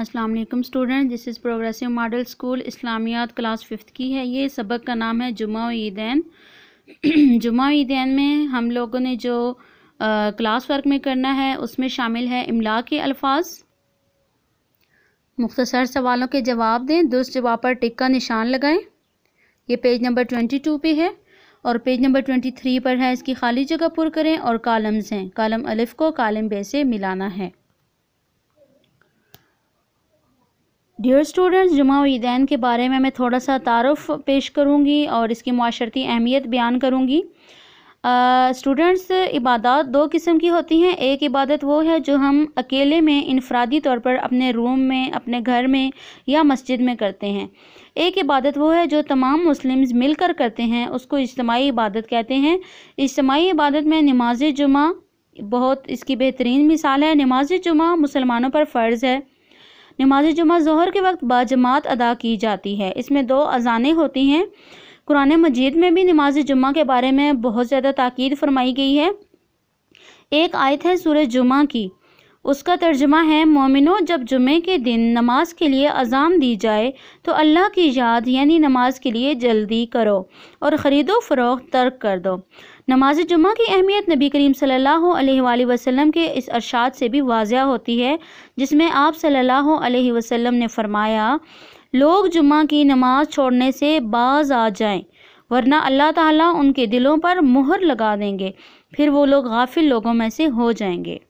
अस्सलाम वालेकुम student this is progressive model school इस्लामियात क्लास फिफ्थ की है ये सबक का नाम है जुमा ईदैन जुमा ईदैन में हम लोगों ने जो आ, क्लास वर्क में करना है उसमें शामिल है इमला के अल्फाज मुख्तसर सवालों के जवाब दें दुरुस्त जवाब पर टिक का निशान लगाएं ये पेज नंबर ट्वेंटी टू पर है और पेज नंबर ट्वेंटी थ्री पर है इसकी खाली जगह पुर करें और कॉलम्स हैं कॉलम अलिफ को कॉलम बे से मिलाना है डियर स्टूडेंट्स जुमा के बारे में मैं थोड़ा सा तारफ़ पेश करूँगी और इसकी माशरती अहमियत बयान करूँगी स्टूडेंट्स इबादत दो किस्म की होती हैं एक इबादत वो है जो हम अकेले में इनफरादी तौर पर अपने रूम में अपने घर में या मस्जिद में करते हैं एक इबादत वो है जो तमाम मुस्लिम्स मिलकर करते हैं उसको इज्तमाही इबादत कहते हैं इज्तमाही इबादत में नमाज जुमा बहुत इसकी बेहतरीन मिसाल है नमाज जुमा मुसलमानों पर फ़र्ज़ है नमाज जुमा जहर के वक्त बाजमात अदा की जाती है इसमें दो अजानें होती हैं कुरान मजीद में भी नमाज जुम्मा के बारे में बहुत ज़्यादा ताक़द फरमाई गई है एक आयत है सूर्य जुमा की उसका तर्जमा है मोमिनों जब जुमे के दिन नमाज के लिए अजाम दी जाए तो अल्लाह की याद यानी नमाज के लिए जल्दी करो और ख़रीदो फ़रोख तर्क कर दो नमाज जुमा की अहमियत नबी करीम सल्लल्लाहु अलैहि वसल्लम के इस अरशाद से भी वाजिया होती है जिसमें आप सल्लल्लाहु अलैहि वसल्लम ने फरमाया लोग जुम्मे की नमाज छोड़ने से बाज आ जाएँ वरना अल्लाह ताला उनके दिलों पर मुहर लगा देंगे फिर वो लोग गाफिल लोगों में से हो जाएंगे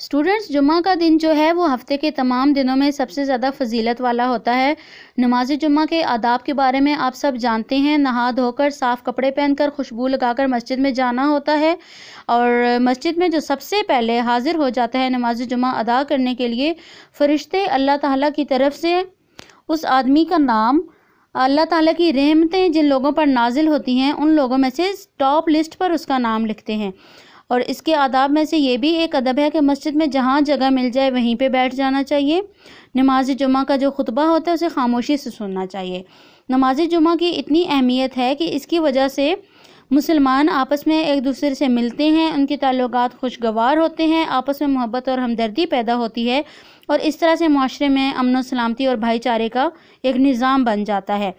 स्टूडेंट्स जुम्मा का दिन जो है वो हफ्ते के तमाम दिनों में सबसे ज़्यादा फजीलत वाला होता है नमाज जुम्मा के आदाब के बारे में आप सब जानते हैं नहा धोकर साफ़ कपड़े पहनकर खुशबू लगाकर मस्जिद में जाना होता है और मस्जिद में जो सबसे पहले हाज़िर हो जाता है नमाज जुम्मा अदा करने के लिए फ़रिश्ते अल्लाह ताला की तरफ से उस आदमी का नाम अल्लाह ताला की रहमतें जिन लोगों पर नाजिल होती हैं उन लोगों में से टॉप लिस्ट पर उसका नाम लिखते हैं और इसके आदाब में से ये भी एक अदब है कि मस्जिद में जहाँ जगह मिल जाए वहीं पर बैठ जाना चाहिए नमाज जुमा का जो खुतबा होता है उसे खामोशी से सुनना चाहिए नमाज जुमा की इतनी अहमियत है कि इसकी वजह से मुसलमान आपस में एक दूसरे से मिलते हैं उनके ताल्लुकात खुशगवार होते हैं आपस में मोहब्बत और हमदर्दी पैदा होती है और इस तरह से माशरे में अमन सलामती और भाईचारे का एक निज़ाम बन जाता है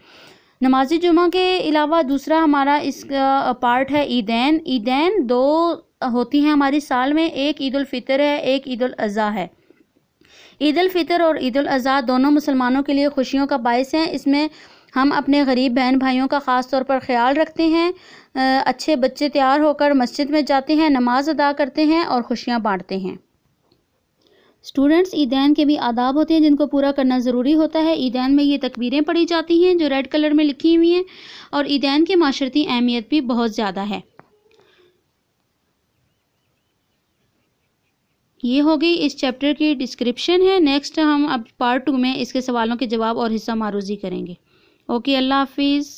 नमाज जुमा के अलावा दूसरा हमारा इसका पार्ट है ईदैन ईदैन दो होती हैं हमारी साल में एक ईद फ़ितर है एक ईद अज़ा है ईद फ़ितर और ईद अज़ी दोनों मुसलमानों के लिए खुशियों का बायस हैं इसमें हम अपने गरीब बहन भाइयों का ख़ास तौर पर ख्याल रखते हैं अच्छे बच्चे तैयार होकर मस्जिद में जाते हैं नमाज अदा करते हैं और खुशियाँ बाँटते हैं स्टूडेंट्स ईदैन के भी आदाब होते हैं जिनको पूरा करना ज़रूरी होता है ईदैन में ये तकबीरें पढ़ी जाती हैं जो रेड कलर में लिखी हुई हैं और ईदैन की माशरती अहमियत भी बहुत ज़्यादा है ये हो गई इस चैप्टर की डिस्क्रिप्शन है नेक्स्ट हम अब पार्ट टू में इसके सवालों के जवाब और हिस्सा मारूजी करेंगे ओके अल्लाह हाफिज़